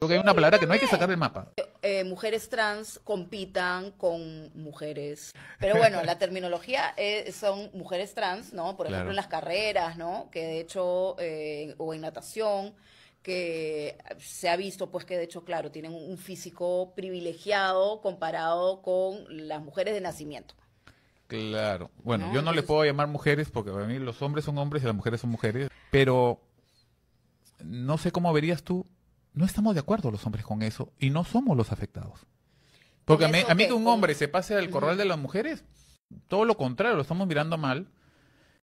Creo que hay una palabra que no hay que sacar del mapa. Eh, eh, mujeres trans compitan con mujeres. Pero bueno, la terminología eh, son mujeres trans, ¿no? Por ejemplo, en las carreras, ¿no? Que de hecho, o en natación, que se ha visto, pues que de hecho, claro, tienen un físico privilegiado comparado con las mujeres de nacimiento. Claro. Bueno, yo no le puedo llamar mujeres porque para mí los hombres son hombres y las mujeres son mujeres. Pero no sé cómo verías tú no estamos de acuerdo los hombres con eso y no somos los afectados. Porque a mí, a que un hombre se pase al corral de las mujeres, todo lo contrario, lo estamos mirando mal